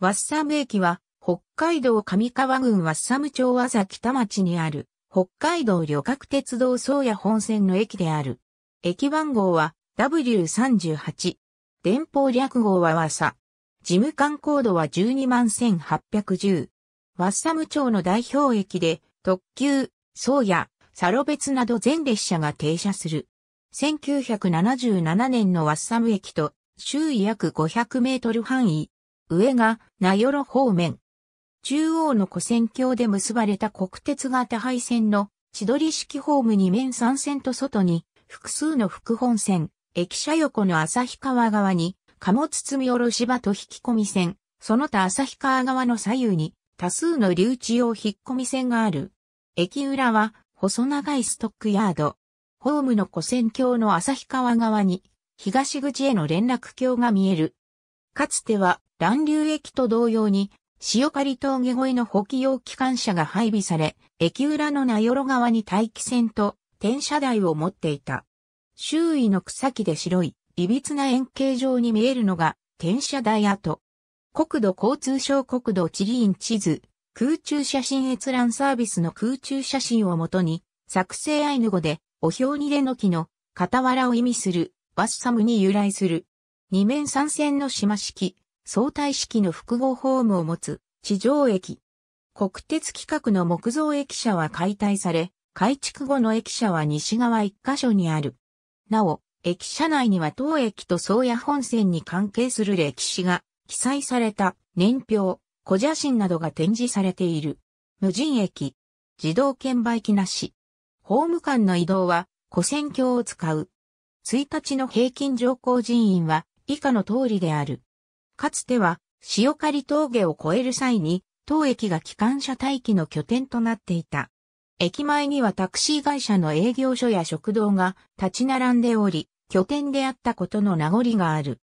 ワッサム駅は、北海道上川郡ワッサム町和北町にある、北海道旅客鉄道宗谷本線の駅である。駅番号は W38。電報略号はワサ。事務官コードは121,810。ワッサム町の代表駅で、特急、宗谷、サロベツなど全列車が停車する。1977年のワッサム駅と、周囲約500メートル範囲、上が名寄方面。中央の古線橋で結ばれた国鉄型廃線の千鳥式ホーム2面3線と外に複数の副本線、駅舎横の旭川側に貨物積み下ろし場と引き込み線、その他旭川側の左右に多数の留置用引っ込み線がある。駅裏は細長いストックヤード。ホームの古線橋の旭川側に東口への連絡橋が見える。かつては乱流駅と同様に、塩刈峠越えの補給用機関車が配備され、駅裏の名寄川に待機船と転車台を持っていた。周囲の草木で白い、歪な円形状に見えるのが転車台跡。国土交通省国土地理院地図、空中写真閲覧サービスの空中写真をもとに、作成アイヌ語で、お表にれの木の傍らを意味する、ワッサムに由来する。二面三線の島式、相対式の複合ホームを持つ地上駅。国鉄規格の木造駅舎は解体され、改築後の駅舎は西側1カ所にある。なお、駅舎内には当駅と宗谷本線に関係する歴史が記載された年表、小写真などが展示されている。無人駅、自動券売機なし。ホーム間の移動は、古線橋を使う。1日の平均乗降人員は以下の通りである。かつては、塩刈峠を越える際に、当駅が機関車待機の拠点となっていた。駅前にはタクシー会社の営業所や食堂が立ち並んでおり、拠点であったことの名残がある。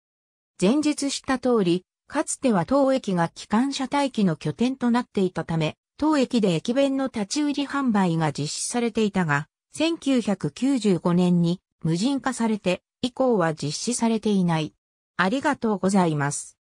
前述した通り、かつては当駅が機関車待機の拠点となっていたため、当駅で駅弁の立ち売り販売が実施されていたが、1995年に無人化されて、以降は実施されていない。ありがとうございます。